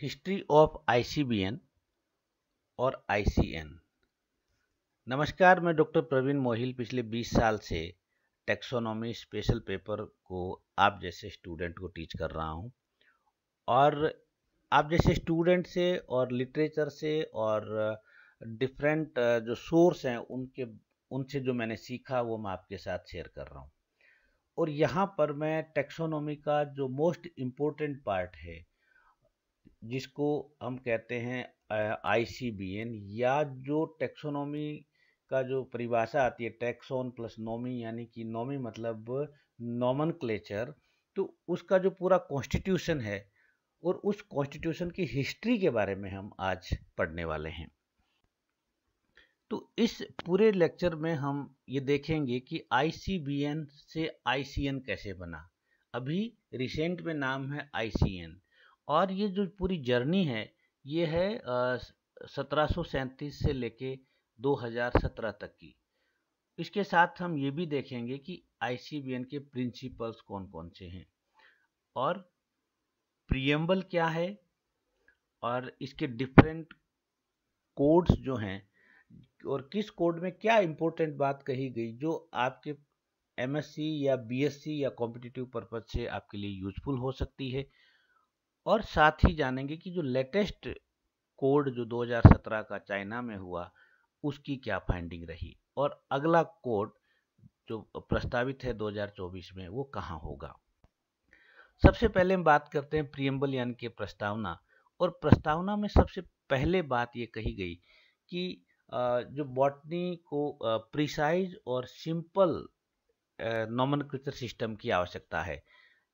History of ICBN और ICN नमस्कार मैं डॉक्टर प्रवीण मोहिल पिछले 20 साल से टेक्सोनॉमी स्पेशल पेपर को आप जैसे स्टूडेंट को टीच कर रहा हूं और आप जैसे स्टूडेंट से और लिटरेचर से और डिफरेंट जो सोर्स हैं उनके उनसे जो मैंने सीखा वो मैं आपके साथ शेयर कर रहा हूँ और यहाँ पर मैं टेक्सोनॉमी का जो मोस्ट इम्पोर्टेंट पार्ट है जिसको हम कहते हैं आईसीबीएन या जो टेक्सोनोमी का जो परिभाषा आती है टैक्सोन प्लस नोमी यानी कि नोमी मतलब नॉमन तो उसका जो पूरा कॉन्स्टिट्यूशन है और उस कॉन्स्टिट्यूशन की हिस्ट्री के बारे में हम आज पढ़ने वाले हैं तो इस पूरे लेक्चर में हम ये देखेंगे कि आईसीबीएन से आईसीएन कैसे बना अभी रिसेंट में नाम है आईसीएन और ये जो पूरी जर्नी है ये है सत्रह से लेके 2017 तक की इसके साथ हम ये भी देखेंगे कि आई के प्रिंसिपल्स कौन कौन से हैं और प्रियम्बल क्या है और इसके डिफरेंट कोड्स जो हैं और किस कोड में क्या इम्पोर्टेंट बात कही गई जो आपके एमएससी या बीएससी या कॉम्पिटिटिव पर्पज से आपके लिए यूजफुल हो सकती है और साथ ही जानेंगे कि जो लेटेस्ट कोड जो 2017 का चाइना में हुआ उसकी क्या फाइंडिंग रही और अगला कोड जो प्रस्तावित है 2024 में वो कहाँ होगा सबसे पहले हम बात करते हैं प्रियम्बल यान के प्रस्तावना और प्रस्तावना में सबसे पहले बात ये कही गई कि जो बॉटनी को प्रिसाइज और सिंपल नॉमन सिस्टम की आवश्यकता है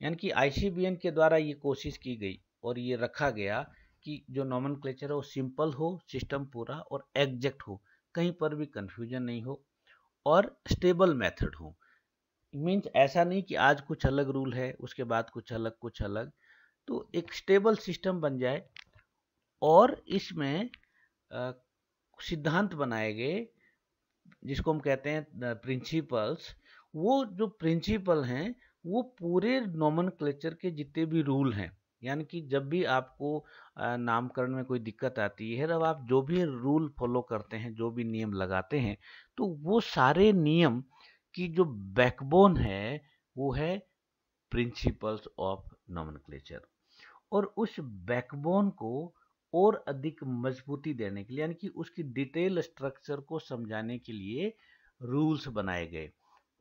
यानी कि आईसीबीएन के द्वारा ये कोशिश की गई और ये रखा गया कि जो नॉमन है वो सिंपल हो सिस्टम पूरा और एग्जैक्ट हो कहीं पर भी कन्फ्यूजन नहीं हो और स्टेबल मेथड हो मीन्स ऐसा नहीं कि आज कुछ अलग रूल है उसके बाद कुछ अलग कुछ अलग तो एक स्टेबल सिस्टम बन जाए और इसमें सिद्धांत बनाए गए जिसको हम कहते हैं प्रिंसिपल्स वो जो प्रिंसिपल हैं वो पूरे नॉमन के जितने भी रूल हैं यानी कि जब भी आपको नामकरण में कोई दिक्कत आती है तब आप जो भी रूल फॉलो करते हैं जो भी नियम लगाते हैं तो वो सारे नियम की जो बैकबोन है वो है प्रिंसिपल्स ऑफ नॉमन और उस बैकबोन को और अधिक मजबूती देने के लिए यानी कि उसकी डिटेल स्ट्रक्चर को समझाने के लिए रूल्स बनाए गए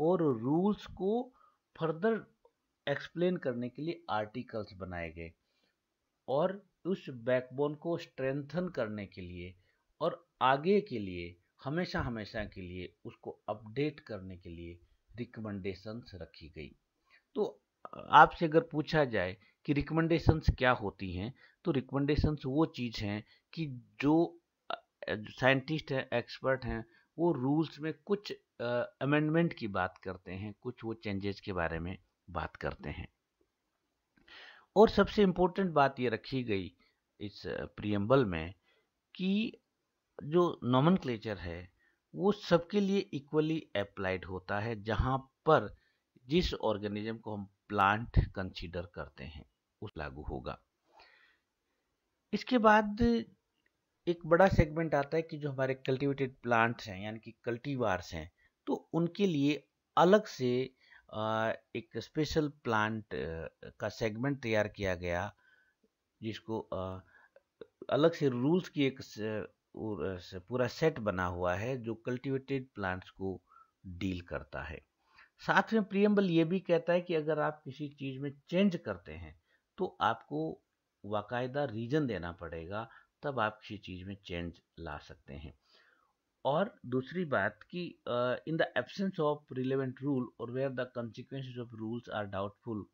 और रूल्स को फर्दर एक्सप्लेन करने के लिए आर्टिकल्स बनाए गए और उस बैकबोन को स्ट्रेंथन करने के लिए और आगे के लिए हमेशा हमेशा के लिए उसको अपडेट करने के लिए रिकमेंडेशंस रखी गई तो आपसे अगर पूछा जाए कि रिकमेंडेशंस क्या होती हैं तो रिकमेंडेशंस वो चीज़ हैं कि जो साइंटिस्ट हैं एक्सपर्ट हैं वो रूल्स में कुछ अमेंडमेंट की बात करते हैं कुछ वो चेंजेस के बारे में बात करते हैं और सबसे इम्पोर्टेंट बात ये रखी गई इस प्रियम्बल में कि जो नॉमन है वो सबके लिए इक्वली अप्लाइड होता है जहाँ पर जिस ऑर्गेनिज्म को हम प्लांट कंसीडर करते हैं उस लागू होगा इसके बाद एक बड़ा सेगमेंट आता है कि जो हमारे कल्टीवेटेड प्लांट्स हैं यानी कि कल्टीवार्स हैं तो उनके लिए अलग से एक स्पेशल प्लांट का सेगमेंट तैयार किया गया जिसको अलग से रूल्स की एक पूरा सेट बना हुआ है जो कल्टीवेटेड प्लांट्स को डील करता है साथ में प्रियम्बल ये भी कहता है कि अगर आप किसी चीज़ में चेंज करते हैं तो आपको वाकायदा रीजन देना पड़ेगा तब आप किसी चीज़ में चेंज ला सकते हैं और दूसरी बात कि in the absence of relevant rule और where the consequences of rules are doubtful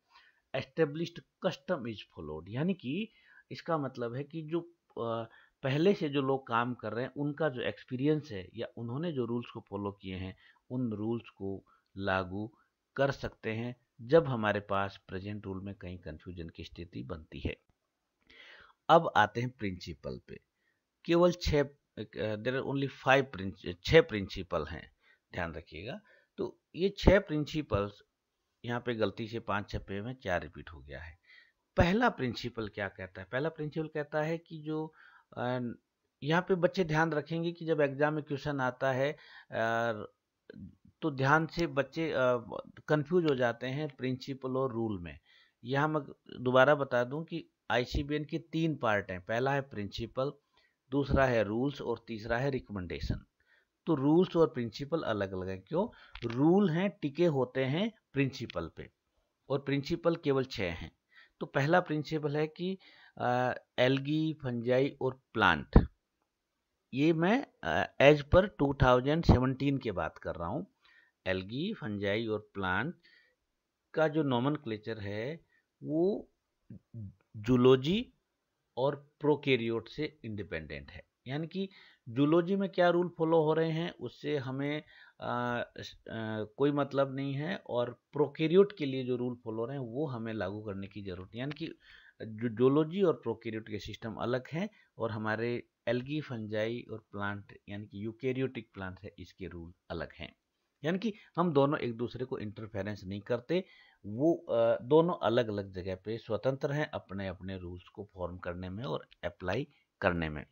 established custom is followed यानी कि इसका मतलब है कि जो uh, पहले से जो लोग काम कर रहे हैं उनका जो एक्सपीरियंस है या उन्होंने जो रूल्स को फॉलो किए हैं उन रूल्स को लागू कर सकते हैं जब हमारे पास प्रेजेंट रूल में कहीं कन्फ्यूजन की स्थिति बनती है अब आते हैं प्रिंसिपल पे केवल छः देर आर ओनली फाइव छः प्रिंसिपल हैं ध्यान रखिएगा तो ये छः प्रिंसिपल्स यहाँ पे गलती से पांच छपे में चार रिपीट हो गया है पहला प्रिंसिपल क्या कहता है पहला प्रिंसिपल कहता है कि जो यहाँ पे बच्चे ध्यान रखेंगे कि जब एग्जाम में क्वेश्चन आता है तो ध्यान से बच्चे कंफ्यूज हो जाते हैं प्रिंसिपल और रूल में यहाँ मैं दोबारा बता दूं कि आईसीबीएन के तीन पार्ट हैं पहला है प्रिंसिपल दूसरा है रूल्स और तीसरा है रिकमेंडेशन तो रूल्स और प्रिंसिपल अलग अलग है क्यों रूल हैं टिके होते हैं प्रिंसिपल पे और प्रिंसिपल केवल छः हैं तो पहला प्रिंसिपल है कि एल्गी फंजाई और प्लांट ये मैं एज पर 2017 के बात कर रहा हूँ एल्गी फंजाई और प्लांट का जो नॉमन है वो जुलोजी और प्रोकेरियोट से इंडिपेंडेंट है यानी कि जूलॉजी में क्या रूल फॉलो हो रहे हैं उससे हमें आ, आ, कोई मतलब नहीं है और प्रोकेरियोट के लिए जो रूल फॉलो रहे हैं वो हमें लागू करने की ज़रूरत यानी कि जूलॉजी और प्रोकेरियोट के सिस्टम अलग हैं और हमारे एल्गी फंजाई और प्लांट यानी कि यूकेरियोटिक प्लांट है इसके रूल अलग हैं यानी कि हम दोनों एक दूसरे को इंटरफेरेंस नहीं करते वो दोनों अलग अलग जगह पे स्वतंत्र हैं अपने अपने रूल्स को फॉर्म करने में और अप्लाई करने में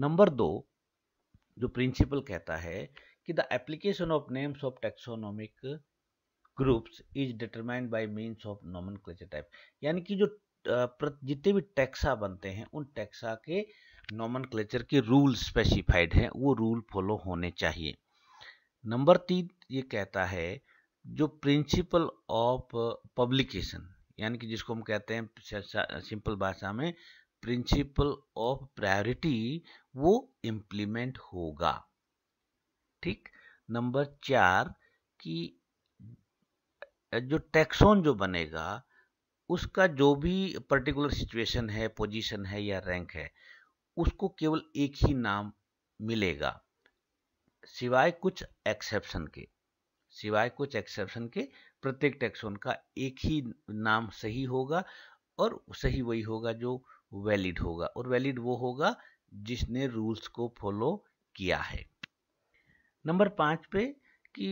नंबर दो जो प्रिंसिपल कहता है कि the application of names of taxonomic groups is determined by means of nomen type यानी कि जो जितने भी टैक्सा बनते हैं उन टैक्सा के नॉमन के रूल स्पेसिफाइड हैं वो रूल फॉलो होने चाहिए नंबर तीन ये कहता है जो प्रिंसिपल ऑफ पब्लिकेशन यानी कि जिसको हम कहते हैं सिंपल भाषा में प्रिंसिपल ऑफ प्रायोरिटी वो इम्प्लीमेंट होगा ठीक नंबर चार कि जो टैक्सोन जो बनेगा उसका जो भी पर्टिकुलर सिचुएशन है पोजीशन है या रैंक है उसको केवल एक ही नाम मिलेगा सिवाय कुछ एक्सेप्शन के सिवाय कुछ एक्सेप्शन के प्रत्येक टैक्सोन का एक ही नाम सही होगा और सही वही होगा जो वैलिड होगा और वैलिड वो होगा जिसने रूल्स को फॉलो किया है नंबर पांच पे कि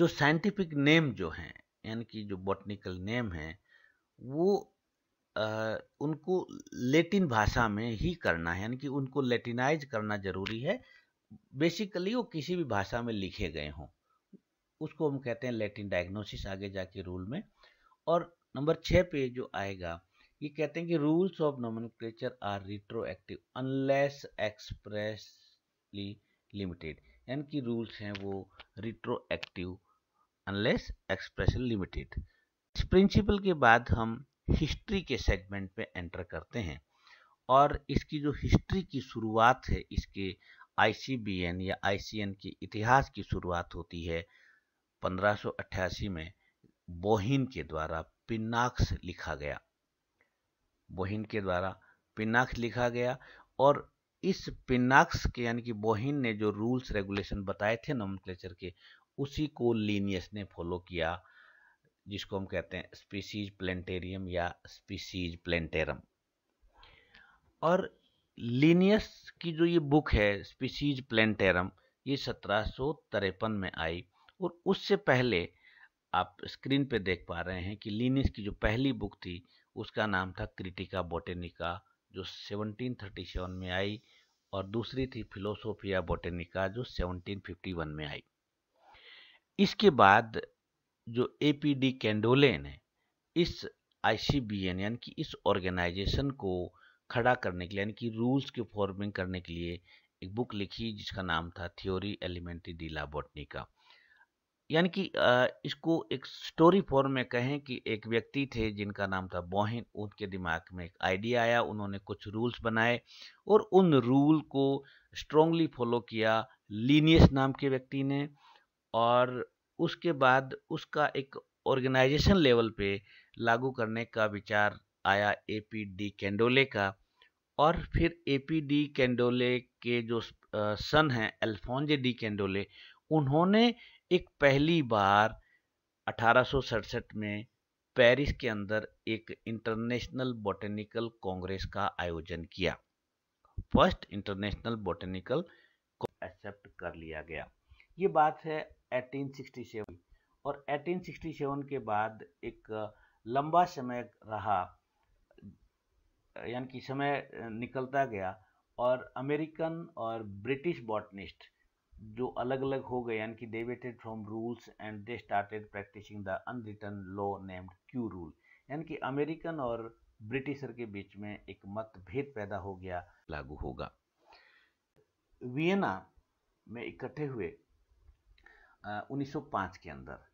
जो साइंटिफिक नेम जो हैं यानी कि जो बॉटनिकल नेम है वो आ, उनको लेटिन भाषा में ही करना है यानी कि उनको लेटिनाइज करना जरूरी है बेसिकली वो किसी भी भाषा में लिखे गए हों उसको हम कहते हैं लेटिन डायग्नोसिस आगे जाके रूल में और नंबर छः पे जो आएगा ये कहते हैं कि rules of nomenclature are retroactive unless expressly limited यानी कि रूल्स हैं वो रिट्रोएक्टिव अनलेस एक्सप्रेशन लिमिटेड इस प्रिंसिपल के बाद हम हिस्ट्री के सेगमेंट में एंटर करते हैं और इसकी जो हिस्ट्री की शुरुआत है इसके आई या आई के इतिहास की शुरुआत होती है 1588 में बोहिन के द्वारा पिनाक्स लिखा गया बोहिन के द्वारा पिनाक्स लिखा गया और इस पिनाक्स के यानी कि बोहिन ने जो रूल्स रेगुलेशन बताए थे नॉमक्लेचर के उसी को लीनियस ने फॉलो किया जिसको हम कहते हैं स्पीसीज प्लेटेरियम या स्पीसीज प्लेंटेरम और लीनियस की जो ये बुक है स्पीसीज प्लेटेरम ये सत्रह में आई और उससे पहले आप स्क्रीन पे देख पा रहे हैं कि लीनिस की जो पहली बुक थी उसका नाम था क्रिटिका बोटेनिका जो 1737 में आई और दूसरी थी फिलोसोफिया बोटेनिका जो 1751 में आई इसके बाद जो ए पी डी कैंडोले ने इस आईसीबीएन यानी कि इस ऑर्गेनाइजेशन को खड़ा करने के लिए यानी कि रूल्स की फॉर्मिंग करने के लिए एक बुक लिखी जिसका नाम था थ्योरी एलिमेंट्री डी लाबोटनी का यानी कि इसको एक स्टोरी फॉर्म में कहें कि एक व्यक्ति थे जिनका नाम था बोहिन उनके दिमाग में एक आइडिया आया उन्होंने कुछ रूल्स बनाए और उन रूल को स्ट्रोंगली फॉलो किया लीनियस नाम के व्यक्ति ने और उसके बाद उसका एक ऑर्गेनाइजेशन लेवल पे लागू करने का विचार आया ए पी डी कैंडोले का और फिर ए पी डी कैंडोले के जो सन हैं अल्फोंजे डी कैंडोले उन्होंने एक पहली बार अठारह में पेरिस के अंदर एक इंटरनेशनल बॉटनिकल कांग्रेस का आयोजन किया फर्स्ट इंटरनेशनल बॉटनिकल को एक्सेप्ट कर लिया गया ये बात है 1867 और 1867 के बाद एक लंबा समय रहा यानी कि समय निकलता गया और अमेरिकन और ब्रिटिश बॉटनिस्ट जो अलग अलग हो गए यानी कि deviated from rules and they started practicing the unwritten law named Kew rule यानी कि अमेरिकन और ब्रिटिशर के बीच में एक मतभेद पैदा हो गया लागू होगा वियना में इकट्ठे हुए आ, 1905 के अंदर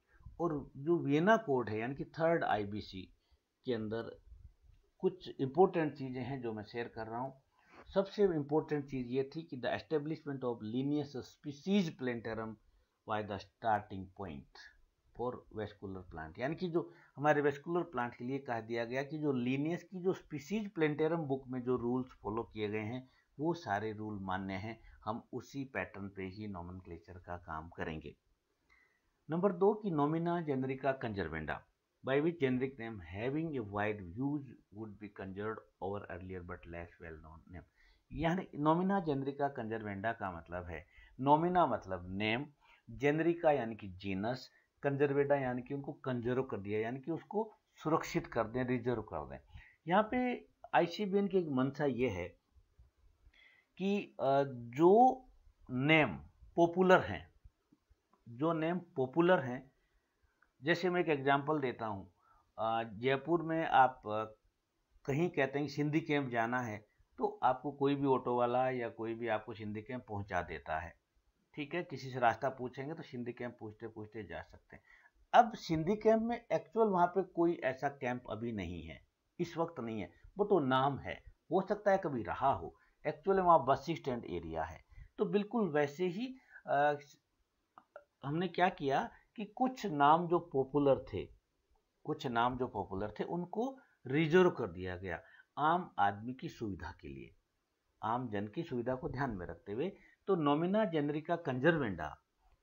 और जो वियना कोड है यानी कि थर्ड आईबीसी के अंदर कुछ इम्पोर्टेंट चीज़ें हैं जो मैं शेयर कर रहा हूँ सबसे इम्पोर्टेंट चीज़ ये थी कि the establishment of Linnaeus Species Plantarum by the starting point for vascular plant यानी कि जो हमारे वेस्कुलर प्लांट के लिए कह दिया गया कि जो लीनियस की जो स्पीसीज प्लेंटेरम बुक में जो रूल्स फॉलो किए गए हैं वो सारे रूल मान्य हैं हम उसी पैटर्न पे ही नॉमन का काम करेंगे नंबर दो की नोमिना जेनरिका कंजर्वेंडा by which generic name having a wide use would be conjured over earlier but less well known name यानी नोमिना जेनरिका कंजरवेंडा का मतलब है नोमिना मतलब नेम जेनरिका यानी कि जीनस कंजरवेंडा यानी कि उनको कंजर्व कर दिया यानी कि उसको सुरक्षित कर दें रिजर्व कर दें यहाँ पे आईसीबीएन की एक मंशा ये है कि जो नेम पॉपुलर हैं जो नेम पॉपुलर हैं जैसे मैं एक एग्जांपल देता हूँ जयपुर में आप कहीं कहते हैं सिंधी कैंप जाना है तो आपको कोई भी ऑटो वाला या कोई भी आपको सिंधी कैंप पहुँचा देता है ठीक है किसी से रास्ता पूछेंगे तो सिंधी कैंप पूछते पूछते जा सकते हैं अब सिंधी कैंप में एक्चुअल वहाँ पे कोई ऐसा कैंप अभी नहीं है इस वक्त नहीं है वो तो नाम है हो सकता है कभी रहा हो एक्चुअल वहाँ बस स्टैंड एरिया है तो बिल्कुल वैसे ही आ, हमने क्या किया कि कुछ नाम जो पॉपुलर थे कुछ नाम जो पॉपुलर थे उनको रिजर्व कर दिया गया आम आदमी की सुविधा के लिए आम जन की सुविधा को ध्यान में रखते हुए तो नोमिना जेनरिका कंजर्वेंडा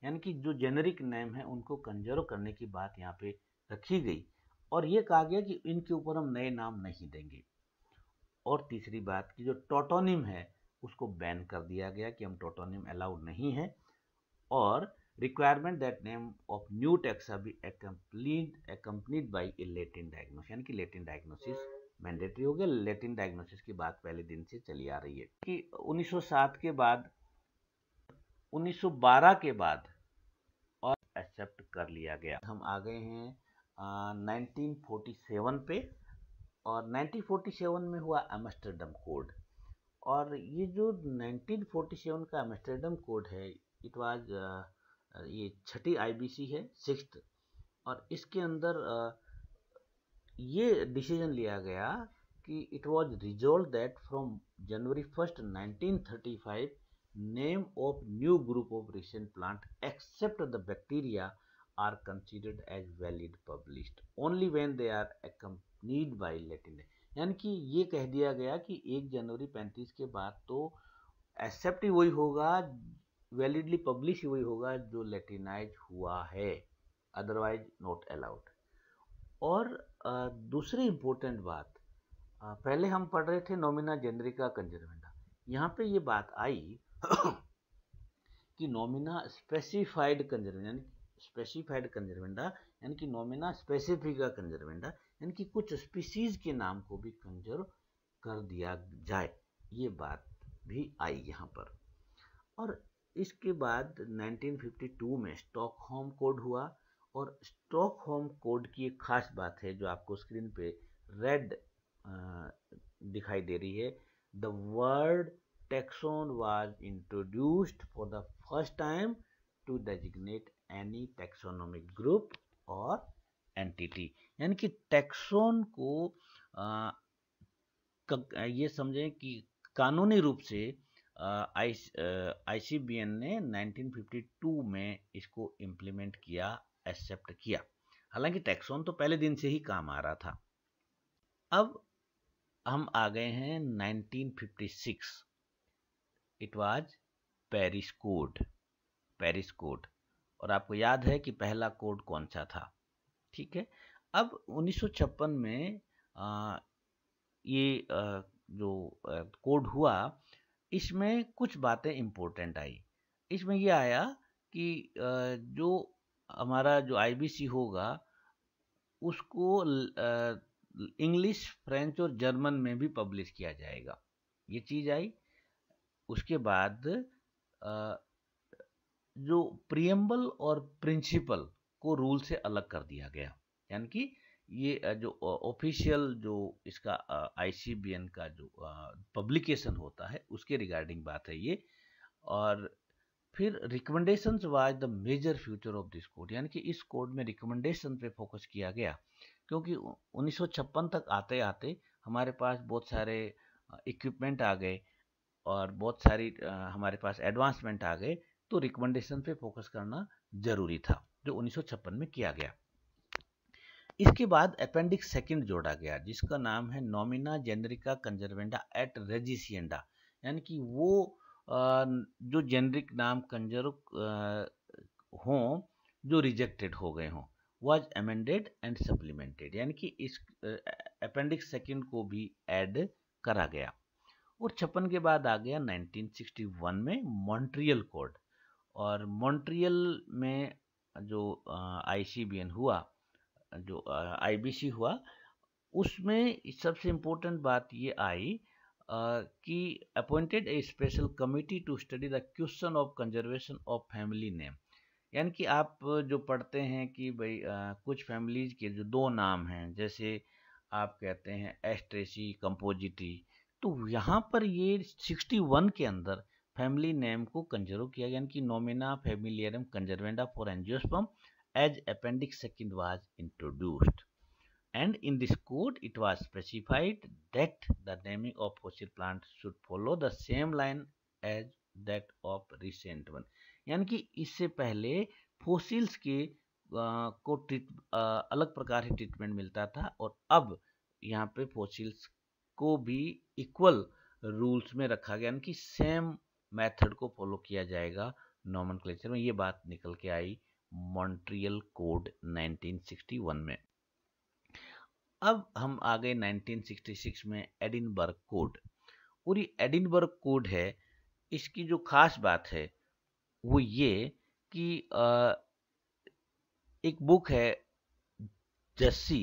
यानी कि जो जेनरिक नेम है उनको कंजर्व करने की बात यहाँ पे रखी गई और ये कहा गया कि इनके ऊपर हम नए नाम नहीं देंगे और तीसरी बात कि जो टोटोनिम है उसको बैन कर दिया गया कि हम टोटोनिम अलाउड नहीं है और requirement that name of new taxa be accompanied accompanied by a Latin diagnosis यानी कि लेटिन डायग्नोसिस मैंडेटरी हो गया लेटिन डायग्नोसिस की बात पहले दिन से चली आ रही है कि 1907 के बाद 1912 के बाद और एक्सेप्ट कर लिया गया हम आ गए हैं आ, 1947 पे और 1947 में हुआ एमस्टरडम कोड और ये जो 1947 का एमस्टरडम कोड है इट वाज ये छठी आईबीसी है सिक्स्थ और इसके अंदर आ, ये डिसीजन लिया गया कि it was resolved that from January first 1935 name of new group of recent plant except the bacteria are considered as valid published only when they are accompanied by Latin यानी कि ये कह दिया गया कि एक जनवरी पैंतीस के बाद तो एक्सेप्ट ही वही होगा वैलिडली पब्लिश वही होगा जो लेटिनाइज हुआ है अदरवाइज नॉट अलाउड और दूसरी इम्पोर्टेंट बात पहले हम पढ़ रहे थे नोमिना जेनरिका कंजर्वेंडा यहाँ पे ये बात आई कि नोमिना स्पेसिफाइड कंजर्वेंडा यानी स्पेसिफाइड कंजर्वेंडा यानी कि नोमिना स्पेसिफिका कंजर्वेंडा यानी कि कुछ स्पीसीज के नाम को भी कंजर्व कर दिया जाए ये बात भी आई यहाँ पर और इसके बाद 1952 में स्टॉकहोम कोड हुआ और स्टॉक होम कोड की एक खास बात है जो आपको स्क्रीन पे रेड दिखाई दे रही है the word taxon was introduced for the first time to designate any taxonomic group or entity यानी कि टैक्सोन को आ, ये समझें कि कानूनी रूप से आई सी बी एन ने 1952 में इसको इम्प्लीमेंट किया एक्सेप्ट किया हालांकि टैक्सोन तो पहले दिन से ही काम आ रहा था अब हम आ गए हैं 1956 it was Paris code Paris code और आपको याद है कि पहला कोड कौन सा था ठीक है अब उन्नीस में आ, ये आ, जो आ, कोड हुआ इसमें कुछ बातें इम्पोर्टेंट आई इसमें यह आया कि आ, जो हमारा जो आईबीसी होगा उसको इंग्लिश फ्रेंच और जर्मन में भी पब्लिश किया जाएगा ये चीज़ आई उसके बाद जो प्रियम्बल और प्रिंसिपल को रूल से अलग कर दिया गया यानी कि ये जो ऑफिशियल जो इसका आईसीबीएन का जो पब्लिकेशन होता है उसके रिगार्डिंग बात है ये और फिर recommendation was the major feature of this code यानी कि इस कोड में रिकमेंडेशन पे फोकस किया गया क्योंकि 1956 तक आते आते हमारे पास बहुत सारे इक्विपमेंट आ गए और बहुत सारी हमारे पास एडवांसमेंट आ गए तो रिकमेंडेशन पे फोकस करना जरूरी था जो 1956 में किया गया इसके बाद अपेंडिक्स सेकंड जोड़ा गया जिसका नाम है नोमिना जेनरिका कंजर्वेंडा एट रेजिसियंडा यानी कि वो जो जेनरिक नाम कंजर हों जो रिजेक्टेड हो गए हों वाज एमेंडेड एंड सप्लीमेंटेड यानी कि इस अपेंडिक्स सेकंड को भी ऐड करा गया और छप्पन के बाद आ गया 1961 में मॉन्ट्रियल कोड और मॉन्ट्रियल में जो आईसीबीएन हुआ जो आईबीसी हुआ उसमें सबसे इम्पोर्टेंट बात ये आई कि appointed a special committee to study the question of conservation of family name यानी कि आप जो पढ़ते हैं कि भाई आ, कुछ फैमिलीज के जो दो नाम हैं जैसे आप कहते हैं एस्ट्रेसी कंपोजिटी तो यहाँ पर ये 61 के अंदर फैमिली नेम को कंजर्व किया गया यानी कि nomina familiarum conservanda for angiosperm as appendix second was introduced and in this code it was specified that the naming of fossil plant should follow the same line as that of recent one यानी कि इससे पहले fossils के आ, को treat अलग प्रकार से treatment मिलता था और अब यहाँ पे फोसिल्स को भी इक्वल रूल्स में रखा गया यानी कि सेम मेथड को फॉलो किया जाएगा नॉमन में ये बात निकल के आई मॉन्ट्रियल कोड 1961 में अब हम आ गए 1966 में एडिनबर्ग कोड और ये एडिनबर्ग कोड है इसकी जो खास बात है वो ये कि एक बुक है जस्सी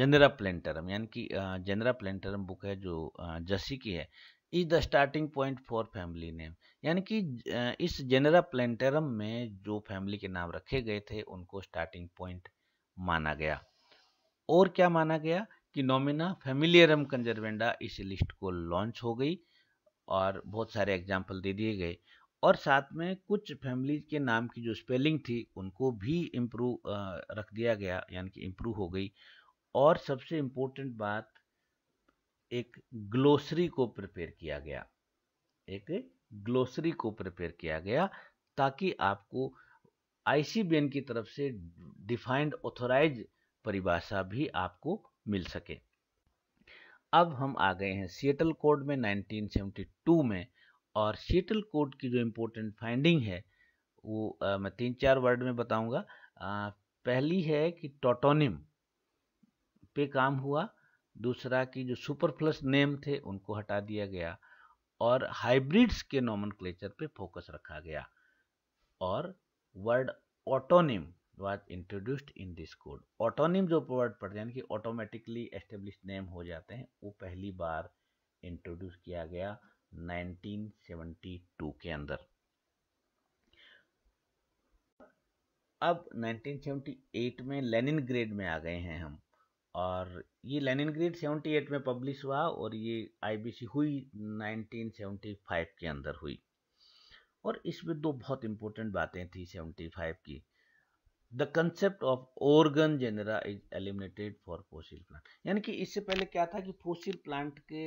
जनरा प्लेंटरम यानी कि जनरा प्लेंटरम बुक है जो जस्सी की है is the starting point for family name यानी कि इस जनरा प्लेंटरम में जो फैमिली के नाम रखे गए थे उनको स्टार्टिंग पॉइंट माना गया और क्या माना गया कि नोमिना फेमिलियरम कंजर्वेंडा इस लिस्ट को लॉन्च हो गई और बहुत सारे एग्जाम्पल दे दिए गए और साथ में कुछ फैमिली के नाम की जो स्पेलिंग थी उनको भी इम्प्रूव रख दिया गया यानी कि इम्प्रूव हो गई और सबसे इम्पोर्टेंट बात एक ग्लोसरी को प्रिपेयर किया गया एक ग्लोसरी को प्रिपेयर किया गया ताकि आपको आईसीबीएन की तरफ से डिफाइंड ऑथोराइज परिभाषा भी आपको मिल सके अब हम आ गए हैं सीएटल कोड में 1972 में और सीएटल कोड की जो इम्पोर्टेंट फाइंडिंग है वो आ, मैं तीन चार वर्ड में बताऊंगा पहली है कि टोटोनिम पे काम हुआ दूसरा कि जो सुपरफ्लस नेम थे उनको हटा दिया गया और हाइब्रिड्स के नॉमन पे फोकस रखा गया और word autonym was introduced in this code autonym जो वर्ड पड़ते हैं कि ऑटोमेटिकली एस्टेब्लिश नेम हो जाते हैं वो पहली बार इंट्रोड्यूस किया गया 1972 के अंदर अब 1978 में लेनिन ग्रेड में आ गए हैं हम और ये लेनिन ग्रेड 78 में पब्लिश हुआ और ये आईबीसी हुई 1975 के अंदर हुई और इसमें दो बहुत इंपॉर्टेंट बातें थी 75 की the concept of organ genera is eliminated for fossil plant यानी कि इससे पहले क्या था कि फोसिल प्लांट के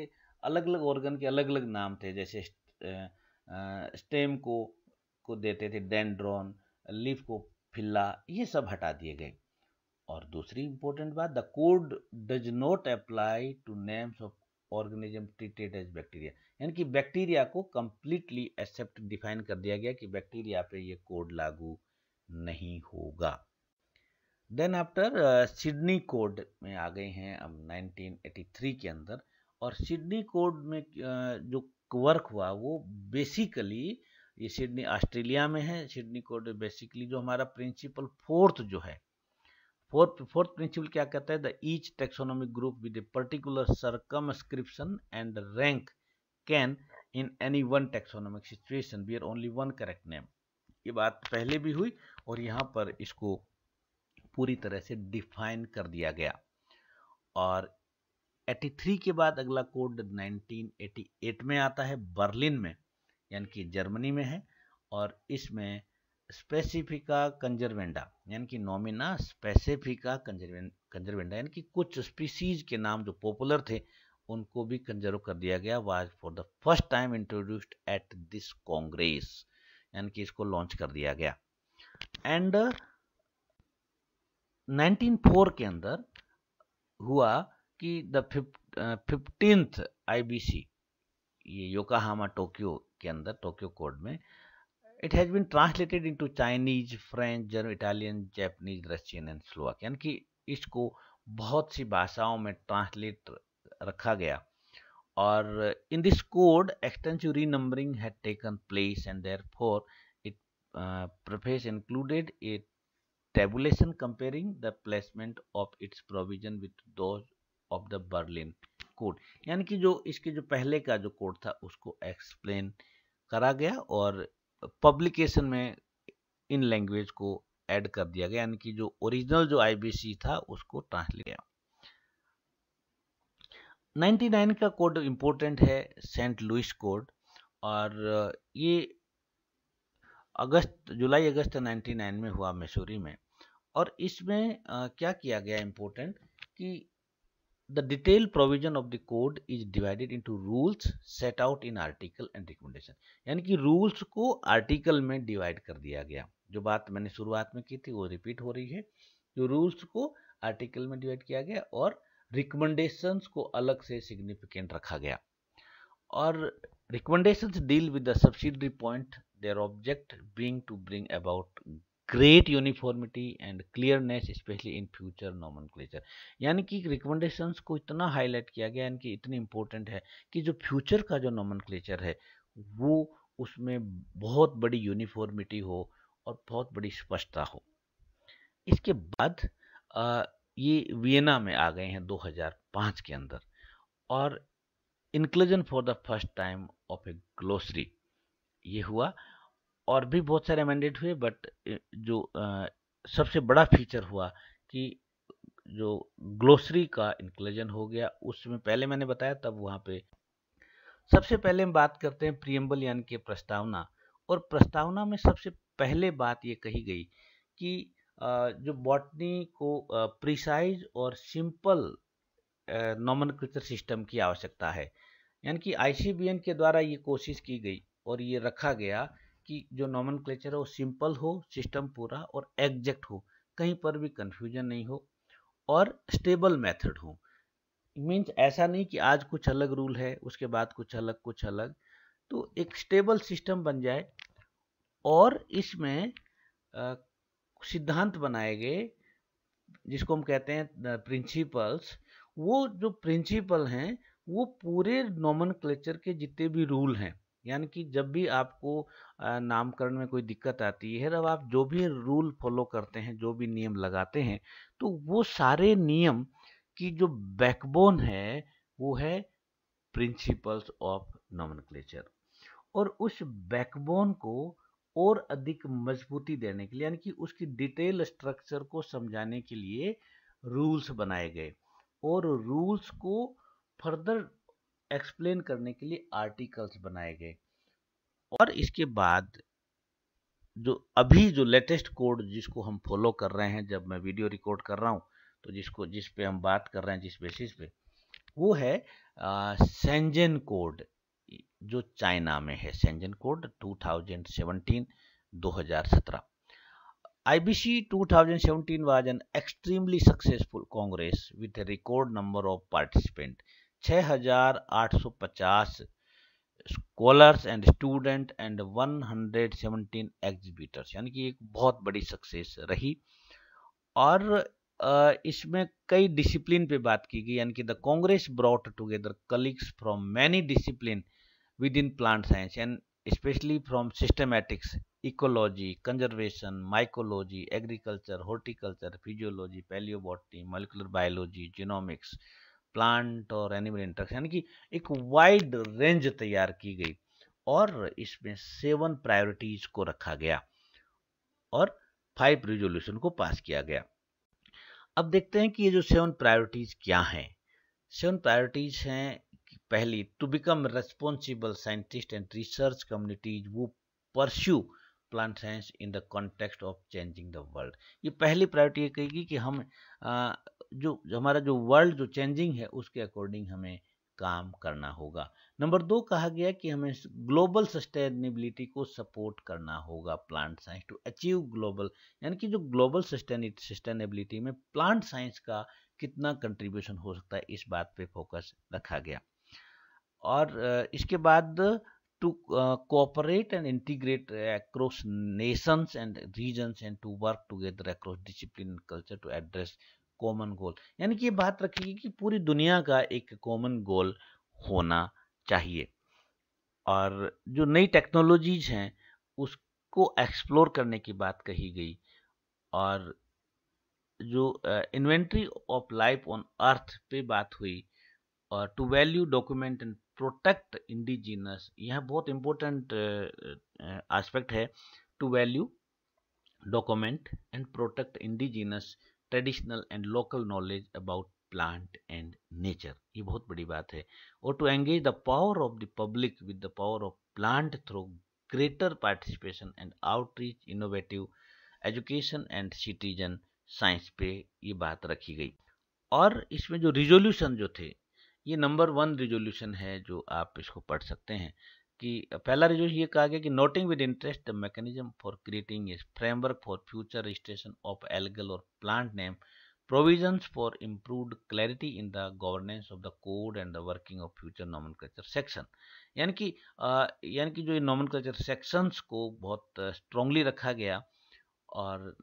अलग अलग ऑर्गन के अलग अलग नाम थे जैसे स्टेम को को देते थे डेंड्रॉन लीफ को फिल्ला ये सब हटा दिए गए और दूसरी इंपॉर्टेंट बात the code does not apply to names of organism treated as bacteria यानी कि बैक्टीरिया को कम्प्लीटली एक्सेप्ट डिफाइन कर दिया गया कि बैक्टीरिया पे ये कोड लागू नहीं होगा देन आफ्टर सिडनी कोड में आ गए हैं अब 1983 के अंदर और सिडनी कोड में uh, जो वर्क हुआ वो बेसिकली ये सिडनी ऑस्ट्रेलिया में है सिडनी कोड बेसिकली जो हमारा प्रिंसिपल फोर्थ जो है फोर्थ फोर्थ प्रिंसिपल क्या कहता है the each taxonomic group with a particular circumscription and rank can in any one taxonomic situation are only one correct name ये बात पहले भी हुई और यहाँ पर इसको पूरी तरह से डिफाइन कर दिया गया और 83 के बाद अगला कोड 1988 में आता है बर्लिन में यानी कि जर्मनी में है और इसमें स्पेसिफिका कंजर्वेंडा यानी कि नॉमिना स्पेसिफिका कंजर्वेंडा यानी कि कुछ स्पीसीज के नाम जो पॉपुलर थे उनको भी कंजर्व कर दिया गया was for the first time introduced at this congress यानी कि इसको लॉन्च कर दिया गया एंड 1904 के अंदर हुआ कि द फिफ्टींथ सी ये योकाहामा टोक्यो के अंदर टोक्यो कोड में it has been translated into Chinese French German Italian Japanese Russian and Slovak यानी कि इसको बहुत सी भाषाओं में ट्रांसलेट रखा गया और in this code extensive renumbering had taken place and therefore it preface included a tabulation comparing the placement of its provision with those of the Berlin code यानी कि जो इसके जो पहले का जो कोड था उसको एक्सप्लेन करा गया और पब्लिकेशन में इन लैंग्वेज को ऐड कर दिया गया यानी कि जो ओरिजिनल जो आईबीसी था उसको ट्रांसलेट गया 99 का कोड इम्पोर्टेंट है सेंट लुइस कोड और ये अगस्त जुलाई अगस्त 99 में हुआ मैसूरी में और इसमें क्या किया गया इम्पोर्टेंट कि The detailed provision of the code is divided into rules set out in article and recommendation. यानी कि rules को article में divide कर दिया गया जो बात मैंने शुरुआत में की थी वो repeat हो रही है जो rules को article में divide किया गया और recommendations को अलग से significant रखा गया और recommendations deal with the subsidiary point their object being to bring about great uniformity and clearness especially in future nomenclature यानी कि recommendations को इतना highlight किया गया यानी कि इतनी important है कि जो future का जो nomenclature है वो उसमें बहुत बड़ी uniformity हो और बहुत बड़ी स्पष्टता हो इसके बाद आ, ये वियना में आ गए हैं 2005 के अंदर और inclusion for the first time of a glossary ये हुआ और भी बहुत सारे अमेंडेड हुए बट जो आ, सबसे बड़ा फीचर हुआ कि जो ग्लोसरी का इंक्लूजन हो गया उसमें पहले मैंने बताया तब वहाँ पे सबसे पहले हम बात करते हैं प्रियम्बल यानी कि प्रस्तावना और प्रस्तावना में सबसे पहले बात ये कही गई कि जो बॉटनी को प्रिसाइज और सिंपल नॉमन सिस्टम की आवश्यकता है यानी कि आई के द्वारा ये कोशिश की गई और ये रखा गया आपकी जो नॉमन है वो सिंपल हो सिस्टम पूरा और एग्जैक्ट हो कहीं पर भी कन्फ्यूजन नहीं हो और स्टेबल मेथड हो मीन्स ऐसा नहीं कि आज कुछ अलग रूल है उसके बाद कुछ अलग कुछ अलग तो एक स्टेबल सिस्टम बन जाए और इसमें सिद्धांत बनाए गए जिसको हम कहते हैं प्रिंसिपल्स वो जो प्रिंसिपल हैं वो पूरे नॉमन के जितने भी रूल हैं यानी कि जब भी आपको नामकरण में कोई दिक्कत आती है तब आप जो भी रूल फॉलो करते हैं जो भी नियम लगाते हैं तो वो सारे नियम की जो बैकबोन है वो है प्रिंसिपल्स ऑफ नॉमन और उस बैकबोन को और अधिक मजबूती देने के लिए यानी कि उसकी डिटेल स्ट्रक्चर को समझाने के लिए रूल्स बनाए गए और रूल्स को फर्दर एक्सप्लेन करने के लिए आर्टिकल्स बनाए गए और इसके बाद जो अभी जो लेटेस्ट कोड जिसको हम फॉलो कर रहे हैं जब मैं वीडियो रिकॉर्ड कर रहा हूँ तो जिसको जिस पे हम बात कर रहे हैं जिस बेसिस पे वो है सेंजन कोड जो चाइना में है Shenzhen code 2017 2017 IBC 2017 was an extremely successful congress with record number of participant 6,850 scholars and student and 117 exhibitors यानी कि एक बहुत बड़ी सक्सेस रही और इसमें कई डिसिप्लिन पे बात की गई यानी कि the congress brought together colleagues from many discipline within plant science and specially from systematics ecology conservation mycology agriculture horticulture physiology palaeobotany molecular biology genomics plant और एनिमल इंटरेक्शन यानी कि एक वाइड रेंज तैयार की गई और इसमें seven priorities को रखा गया और फाइव रिजोल्यूशन को पास किया गया अब देखते हैं कि ये जो सेवन प्रायोरिटीज क्या हैं सेवन प्रायोरिटीज हैं पहली to become responsible scientist and research communities वो pursue plant science in the context of changing the world ये पहली प्रायोरिटी ये कहेगी कि हम जो हमारा जो वर्ल्ड जो चेंजिंग है उसके अकॉर्डिंग हमें काम करना होगा नंबर दो कहा गया कि हमें ग्लोबल सस्टेनेबिलिटी को सपोर्ट करना होगा plant science to achieve global यानी कि जो ग्लोबल सस्टेनेबिलिटी में प्लांट साइंस का कितना कंट्रीब्यूशन हो सकता है इस बात पे फोकस रखा गया और इसके बाद to cooperate and integrate across nations and region and to work together across discipline culture to address common goal यानी कि ये बात रखेगी कि पूरी दुनिया का एक कॉमन गोल होना चाहिए और जो नई टेक्नोलॉजीज हैं उसको एक्सप्लोर करने की बात कही गई और जो inventory of life on earth पे बात हुई और to value document and protect indigenous यह बहुत इम्पोर्टेंट एस्पेक्ट है to value document and protect indigenous traditional and local knowledge about plant and nature ये बहुत बड़ी बात है और to engage the power of the public with the power of plant through greater participation and outreach innovative education and citizen science पे ये बात रखी गई और इसमें जो रिजोल्यूशन जो थे ये नंबर वन रिजोल्यूशन है जो आप इसको पढ़ सकते हैं कि पहला रिजोर्स ये कहा गया कि noting with interest the mechanism for creating a framework for future registration of algal और plant name provisions for improved clarity in the governance of the code and the working of future nomen section यानी कि यानी कि जो ये नॉमन sections को बहुत strongly रखा गया और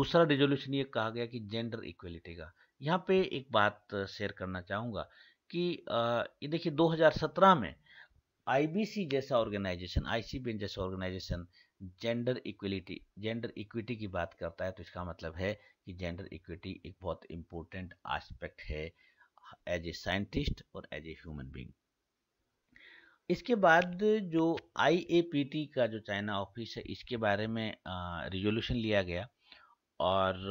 दूसरा रिजोल्यूशन ये कहा गया कि जेंडर इक्वलिटी का यहाँ पे एक बात शेयर करना चाहूँगा कि ये देखिए 2017 में आईबीसी जैसा ऑर्गेनाइजेशन आईसीबीएन जैसा organisation gender equality gender equity की बात करता है तो इसका मतलब है कि जेंडर इक्विटी एक बहुत इंपॉर्टेंट आस्पेक्ट है एज ए साइंटिस्ट और एज ए ह्यूमन बींग इसके बाद जो आईएपीटी का जो चाइना ऑफिस है इसके बारे में रिजोल्यूशन लिया गया और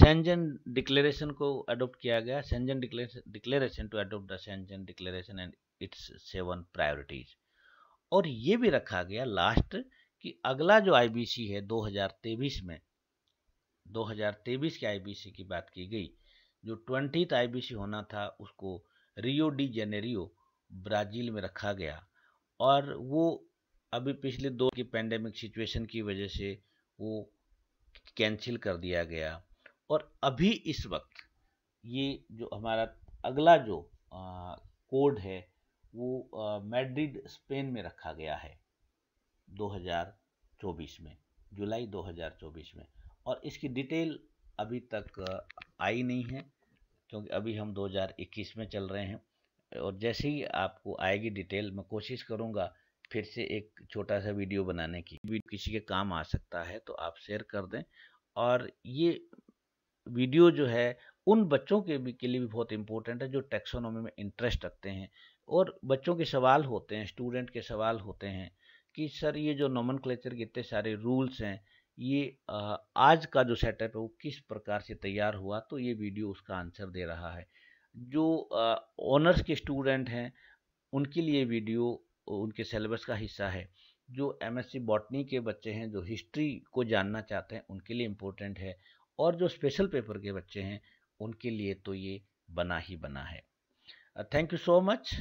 सेंजन डिक्लेरेशन को अडोप्ट किया गया Shenzhen Declaration to adopt the Shenzhen Declaration and its seven priorities और ये भी रखा गया लास्ट कि अगला जो आईबीसी है 2023 में 2023 के आईबीसी की बात की गई जो ट्वेंटी आईबीसी होना था उसको रियो डी जेनेरियो ब्राज़ील में रखा गया और वो अभी पिछले दो की पेंडेमिक सिचुएशन की वजह से वो कैंसिल कर दिया गया और अभी इस वक्त ये जो हमारा अगला जो आ, कोड है वो मैड्रिड स्पेन में रखा गया है 2024 में जुलाई 2024 में और इसकी डिटेल अभी तक आई नहीं है क्योंकि अभी हम 2021 में चल रहे हैं और जैसे ही आपको आएगी डिटेल मैं कोशिश करूँगा फिर से एक छोटा सा वीडियो बनाने की किसी के काम आ सकता है तो आप शेयर कर दें और ये वीडियो जो है उन बच्चों के भी के लिए भी बहुत इम्पोर्टेंट है जो टेक्सोनोमी में इंटरेस्ट रखते हैं और बच्चों के सवाल होते हैं स्टूडेंट के सवाल होते हैं कि सर ये जो नॉमन क्लेचर के इतने सारे रूल्स हैं ये आज का जो सेटअप है वो किस प्रकार से तैयार हुआ तो ये वीडियो उसका आंसर दे रहा है जो ऑनर्स के स्टूडेंट हैं उनके लिए वीडियो उनके सिलेबस का हिस्सा है जो एमएससी बॉटनी के बच्चे हैं जो हिस्ट्री को जानना चाहते हैं उनके लिए इम्पोर्टेंट है और जो स्पेशल पेपर के बच्चे हैं उनके लिए तो ये बना ही बना है थैंक यू सो मच